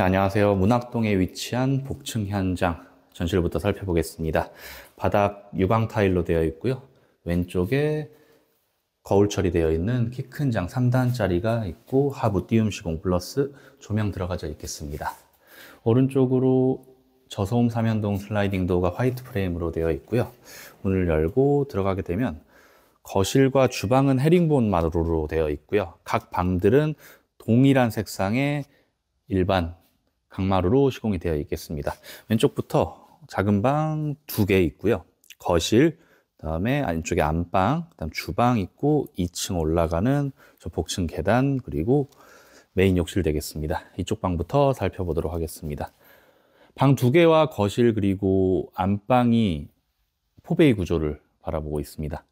네, 안녕하세요. 문학동에 위치한 복층 현장 전실부터 살펴보겠습니다. 바닥 유광 타일로 되어 있고요. 왼쪽에 거울 처리되어 있는 키 큰장 3단짜리가 있고 하부 띄움 시공 플러스 조명 들어가져 있겠습니다. 오른쪽으로 저소음 삼연동 슬라이딩 도어가 화이트 프레임으로 되어 있고요. 문을 열고 들어가게 되면 거실과 주방은 헤링본 마루로 되어 있고요. 각 방들은 동일한 색상의 일반 강마루로 시공이 되어 있겠습니다. 왼쪽부터 작은 방 두 개 있고요. 거실, 그다음에 안쪽에 안방, 그다음 주방 있고 2층 올라가는 저 복층 계단 그리고 메인 욕실 되겠습니다. 이쪽 방부터 살펴보도록 하겠습니다. 방 두 개와 거실 그리고 안방이 포베이 구조를 바라보고 있습니다.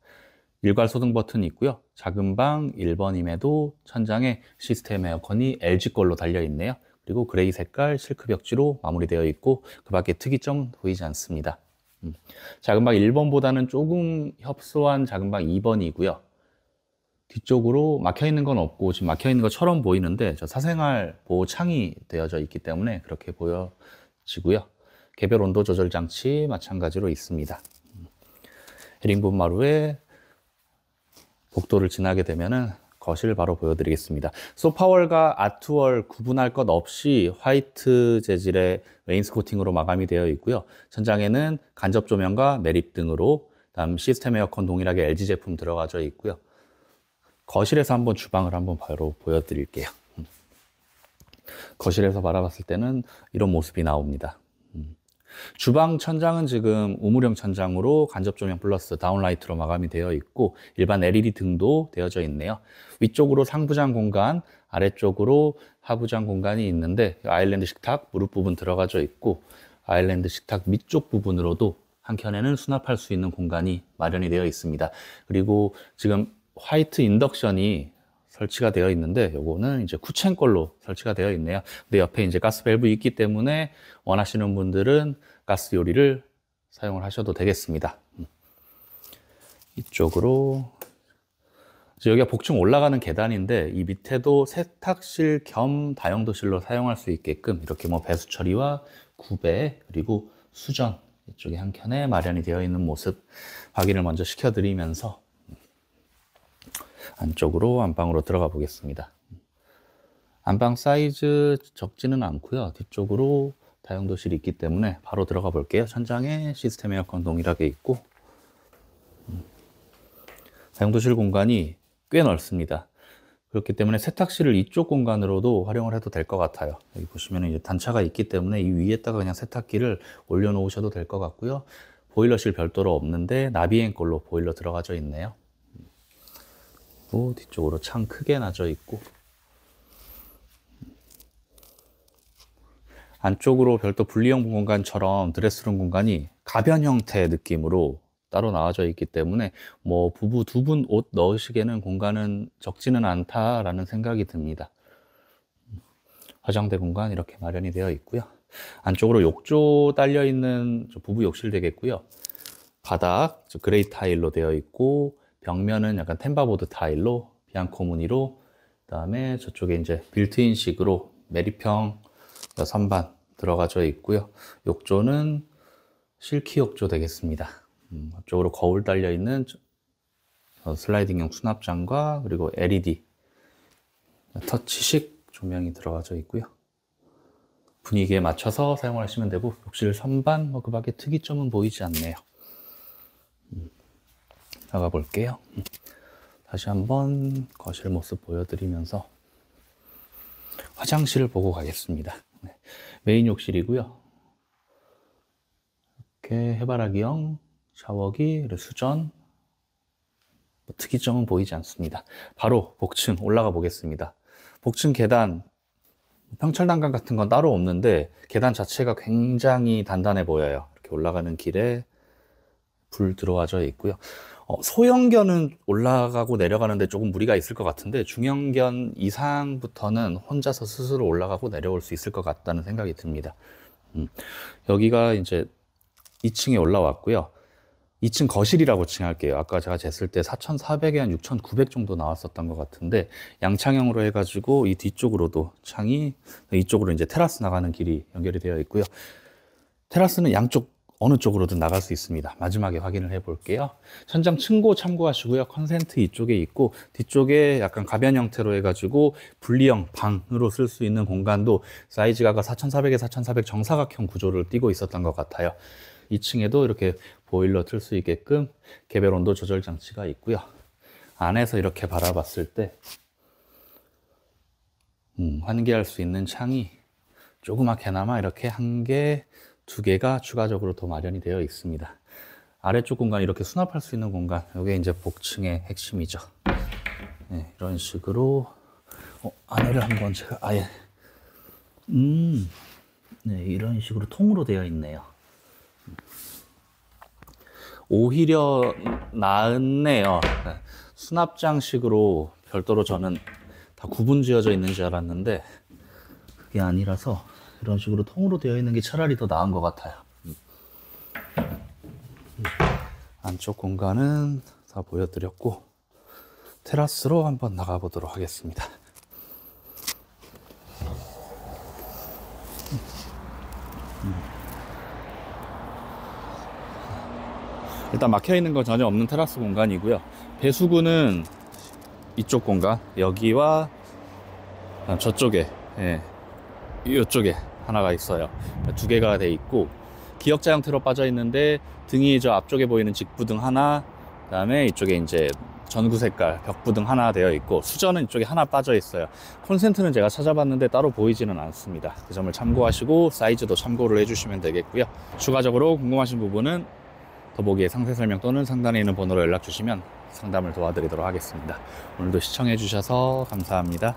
일괄 소등 버튼이 있고요. 작은 방 1번임에도 천장에 시스템 에어컨이 LG 걸로 달려 있네요. 그리고 그레이 색깔 실크 벽지로 마무리되어 있고 그 밖에 특이점 보이지 않습니다. 작은 음. 방 1번보다는 조금 협소한 작은 방 2번이고요. 뒤쪽으로 막혀 있는 건 없고 지금 막혀 있는 것처럼 보이는데 저 사생활 보호 창이 되어져 있기 때문에 그렇게 보여지고요. 개별 온도 조절 장치 마찬가지로 있습니다. 헤링본 음. 마루에 복도를 지나게 되면은 것을 바로 보여드리겠습니다. 소파월과 아트월 구분할 것 없이 화이트 재질의 웨인스코팅으로 마감이 되어 있고요. 천장에는 간접 조명과 매립 등으로 다음 시스템 에어컨 동일하게 LG 제품 들어가져 있고요. 거실에서 한번 주방을 한번 바로 보여드릴게요. 음. 거실에서 바라봤을 때는 이런 모습이 나옵니다. 주방 천장은 지금 우물형 천장으로 간접 조명 플러스 다운라이트로 마감이 되어 있고 일반 LED 등도 되어져 있네요. 위쪽으로 상부장 공간, 아래쪽으로 하부장 공간이 있는데 아일랜드 식탁 무릎 부분 들어가져 있고 아일랜드 식탁 밑쪽 부분으로도 한켠에는 수납할 수 있는 공간이 마련이 되어 있습니다. 그리고 지금 화이트 인덕션이 설치가 되어 있는데 요거는 이제 쿠첸 걸로 설치가 되어 있네요. 근데 옆에 이제 가스 밸브 있기 때문에 원하시는 분들은 가스 요리를 사용을 하셔도 되겠습니다. 음. 이쪽으로 여기가 복층 올라가는 계단인데 이 밑에도 세탁실 겸 다용도실로 사용할 수 있게끔 이렇게 뭐 배수 처리와 구배 그리고 수전 이쪽에 한 켠에 마련이 되어 있는 모습 확인을 먼저 시켜드리면서 안쪽으로 안방으로 들어가 보겠습니다. 안방 사이즈 적지는 않고요. 뒤쪽으로 다용도실이 있기 때문에 바로 들어가 볼게요. 천장에 시스템 에어컨 동일하게 있고 음. 다용도실 공간이 꽤 넓습니다. 그렇기 때문에 세탁실을 이쪽 공간으로도 활용을 해도 될 것 같아요. 여기 보시면 이제 단차가 있기 때문에 이 위에다가 그냥 세탁기를 올려놓으셔도 될 것 같고요. 보일러실 별도로 없는데 나비앤 걸로 보일러 들어가져 있네요. 있고 뒤쪽으로 창 크게 나져 있고 안쪽으로 별도 분리형 공간처럼 드레스룸 공간이 가변 형태 느낌으로 따로 나와져 있기 때문에 뭐 부부 두 분 옷 넣으시기에는 공간은 적지는 않다라는 생각이 듭니다. 화장대 공간 이렇게 마련이 되어 있고요. 안쪽으로 욕조 딸려 있는 부부 욕실 되겠고요. 바닥 그레이 타일로 되어 있고 벽면은 약간 템바보드 타일로 비앙코 무늬로 그다음에 저쪽에 이제 빌트인식으로 메리평 선반 들어가져 있고요. 욕조는 실키 욕조 되겠습니다. 음, 앞쪽으로 거울 달려 있는 어, 슬라이딩형 수납장과 그리고 LED 터치식 조명이 들어가져 있고요. 분위기에 맞춰서 사용하시면 되고 욕실 선반 뭐 급하게 특이점은 보이지 않네요. 나가 볼게요. 다시 한번 거실 모습 보여드리면서 화장실을 보고 가겠습니다. 네. 메인 욕실이고요. 이렇게 해바라기형 샤워기, 수전, 뭐 특이점은 보이지 않습니다. 바로 복층 올라가 보겠습니다. 복층 계단, 평철난간 같은 건 따로 없는데 계단 자체가 굉장히 단단해 보여요. 이렇게 올라가는 길에 불 들어와져 있고요. 어, 소형견은 올라가고 내려가는데 조금 무리가 있을 것 같은데 중형견 이상부터는 혼자서 스스로 올라가고 내려올 수 있을 것 같다는 생각이 듭니다. 음, 여기가 이제 2층에 올라왔고요. 2층 거실이라고 칭할게요. 아까 제가 쟀을 때 4,400에 한 6,900 정도 나왔었던 것 같은데 양창형으로 해가지고 이 뒤쪽으로도 창이 이쪽으로 이제 테라스 나가는 길이 연결이 되어 있고요. 테라스는 양쪽 어느 쪽으로든 나갈 수 있습니다. 마지막에 확인을 해 볼게요. 천장 층고 참고하시고요. 컨센트 이쪽에 있고 뒤쪽에 약간 가변 형태로 해가지고 분리형 방으로 쓸 수 있는 공간도 사이즈가 4,400에 4,400 정사각형 구조를 띄고 있었던 것 같아요. 2층에도 이렇게 보일러 틀 수 있게끔 개별 온도 조절 장치가 있고요. 안에서 이렇게 바라봤을 때 음, 환기할 수 있는 창이 조그맣게나마 이렇게 한 개, 두 개가 추가적으로 더 마련이 되어 있습니다. 아래쪽 공간 이렇게 수납할 수 있는 공간 이게 이제 복층의 핵심이죠. 네, 이런 식으로 어, 안에 한번 제가 아예 음, 네, 이런 식으로 통으로 되어 있네요. 오히려 나은네요. 네, 수납장식으로 별도로 저는 다 구분 지어져 있는 줄 알았는데 그게 아니라서 이런 식으로 통으로 되어 있는 게 차라리 더 나은 것 같아요. 안쪽 공간은 다 보여드렸고 테라스로 한번 나가보도록 하겠습니다. 일단 막혀있는 건 전혀 없는 테라스 공간이고요. 배수구는 이쪽 공간, 여기와 저쪽에, 예, 이쪽에 하나가 있어요. 그러니까 두 개가 돼 있고 기역자 형태로 빠져 있는데 등이 저 앞쪽에 보이는 직부등 하나, 그다음에 이쪽에 이제 전구 색깔 벽부등 하나 되어 있고 수전은 이쪽에 하나 빠져 있어요. 콘센트는 제가 찾아봤는데 따로 보이지는 않습니다. 그 점을 참고하시고 사이즈도 참고를 해주시면 되겠고요. 추가적으로 궁금하신 부분은 더보기에 상세 설명 또는 상단에 있는 번호로 연락 주시면 상담을 도와드리도록 하겠습니다. 오늘도 시청해 주셔서 감사합니다.